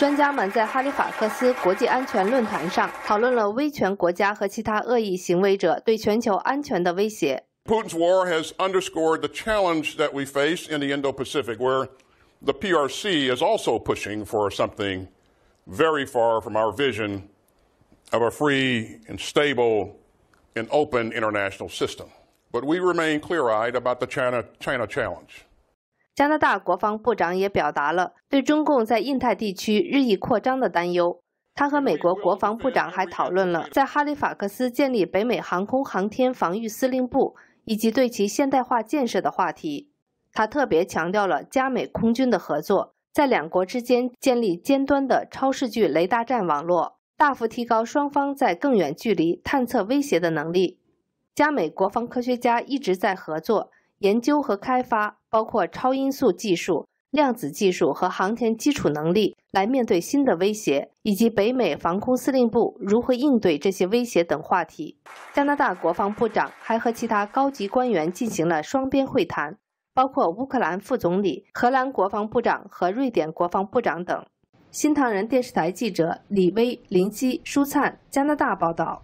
专家们在哈利法克斯国际安全论坛上讨论了威权国家和其他恶意行为者对全球安全的威胁。Putin's war has underscored the challenge that we face in the Indo Pacific, where the PRC is also pushing for something very far from our vision of a free and stable and open international system. But we remain clear eyed about the China, China challenge. 加拿大国防部长也表达了对中共在印太地区日益扩张的担忧。他和美国国防部长还讨论了在哈利法克斯建立北美航空航天防御司令部以及对其现代化建设的话题。他特别强调了加美空军的合作，在两国之间建立尖端的超视距雷达站网络，大幅提高双方在更远距离探测威胁的能力。加美国防科学家一直在合作。研究和开发包括超音速技术、量子技术和航天基础能力，来面对新的威胁，以及北美防空司令部如何应对这些威胁等话题。加拿大国防部长还和其他高级官员进行了双边会谈，包括乌克兰副总理、荷兰国防部长和瑞典国防部长等。新唐人电视台记者李薇、林夕、舒灿，加拿大报道。